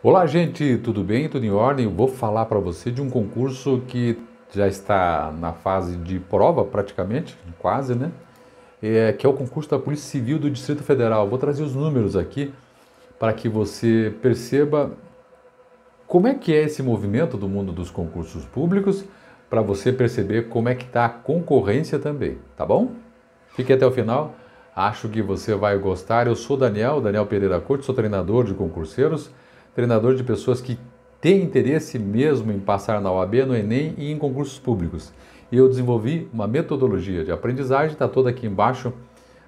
Olá, gente, tudo bem? Tudo em ordem? Eu vou falar para você de um concurso que já está na fase de prova, praticamente, quase, né? É, que é o concurso da Polícia Civil do Distrito Federal. Vou trazer os números aqui para que você perceba como é que é esse movimento do mundo dos concursos públicos, para você perceber como é que está a concorrência também, tá bom? Fique até o final, acho que você vai gostar. Eu sou Daniel, Daniel Pereira Couto. sou treinador de concurseiros treinador de pessoas que têm interesse mesmo em passar na OAB, no Enem e em concursos públicos. E eu desenvolvi uma metodologia de aprendizagem, está toda aqui embaixo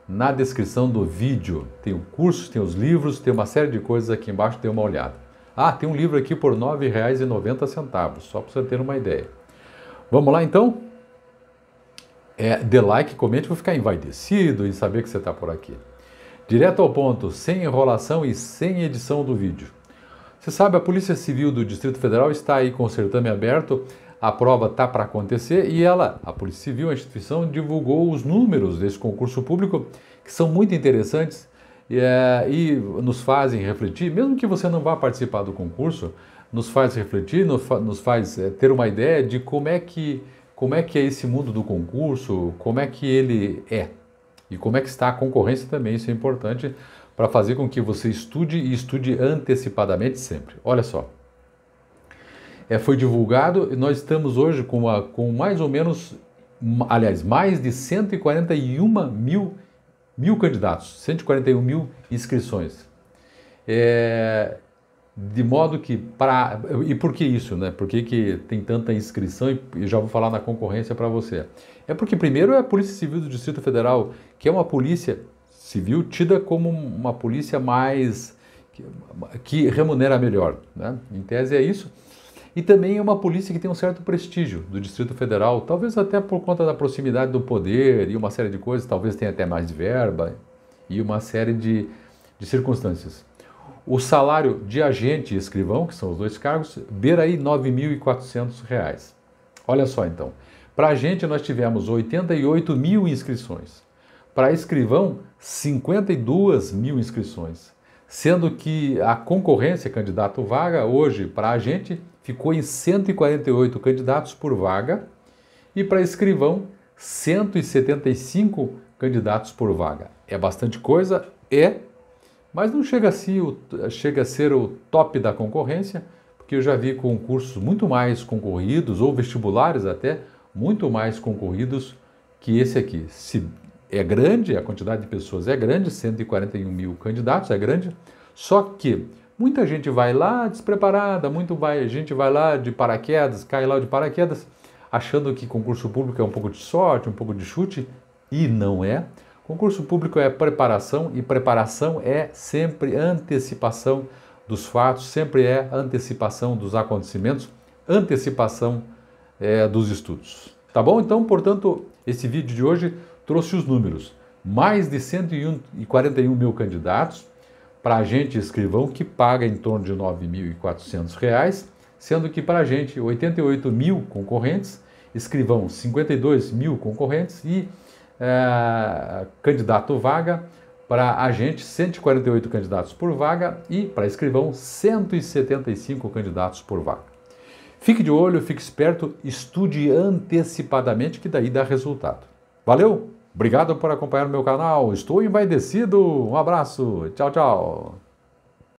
na descrição do vídeo. Tem o curso, tem os livros, tem uma série de coisas aqui embaixo, dê uma olhada. Ah, tem um livro aqui por R$ 9,90, só para você ter uma ideia. Vamos lá então? É, dê like, comente, vou ficar envaidecido em saber que você está por aqui. Direto ao ponto, sem enrolação e sem edição do vídeo. Você sabe, a Polícia Civil do Distrito Federal está aí com o certame aberto, a prova está para acontecer e ela, a Polícia Civil, a instituição, divulgou os números desse concurso público, que são muito interessantes é, e nos fazem refletir, mesmo que você não vá participar do concurso, nos faz refletir, nos, fa nos faz é, ter uma ideia de como é, que, como é que é esse mundo do concurso, como é que ele é e como é que está a concorrência também, isso é importante para fazer com que você estude e estude antecipadamente sempre. Olha só. É, foi divulgado e nós estamos hoje com, a, com mais ou menos, aliás, mais de 141 mil, mil candidatos, 141 mil inscrições. É, de modo que para e por que isso, né? Por que, que tem tanta inscrição e, e já vou falar na concorrência para você. É porque primeiro é a Polícia Civil do Distrito Federal, que é uma polícia civil tida como uma polícia mais que, que remunera melhor. Né? Em tese é isso. E também é uma polícia que tem um certo prestígio do Distrito Federal, talvez até por conta da proximidade do poder e uma série de coisas, talvez tenha até mais verba e uma série de, de circunstâncias. O salário de agente e escrivão, que são os dois cargos, beira aí R$ 9.400. Olha só então, para a gente nós tivemos 88 mil inscrições. Para escrivão, 52 mil inscrições, sendo que a concorrência candidato vaga hoje para a gente ficou em 148 candidatos por vaga e para escrivão 175 candidatos por vaga. É bastante coisa, é, mas não chega a, ser o, chega a ser o top da concorrência, porque eu já vi concursos muito mais concorridos ou vestibulares até muito mais concorridos que esse aqui. Se é grande, a quantidade de pessoas é grande, 141 mil candidatos é grande, só que muita gente vai lá despreparada, muito vai, gente vai lá de paraquedas, cai lá de paraquedas, achando que concurso público é um pouco de sorte, um pouco de chute, e não é. Concurso público é preparação e preparação é sempre antecipação dos fatos, sempre é antecipação dos acontecimentos, antecipação é, dos estudos. Tá bom? Então, portanto, esse vídeo de hoje trouxe os números. Mais de 141 mil candidatos para agente escrivão, que paga em torno de R$ 9.400, sendo que para agente 88 mil concorrentes, escrivão 52 mil concorrentes e é, candidato vaga para agente 148 candidatos por vaga e para escrivão 175 candidatos por vaga. Fique de olho, fique esperto, estude antecipadamente que daí dá resultado. Valeu! Obrigado por acompanhar o meu canal. Estou embaidecido. Um abraço. Tchau, tchau.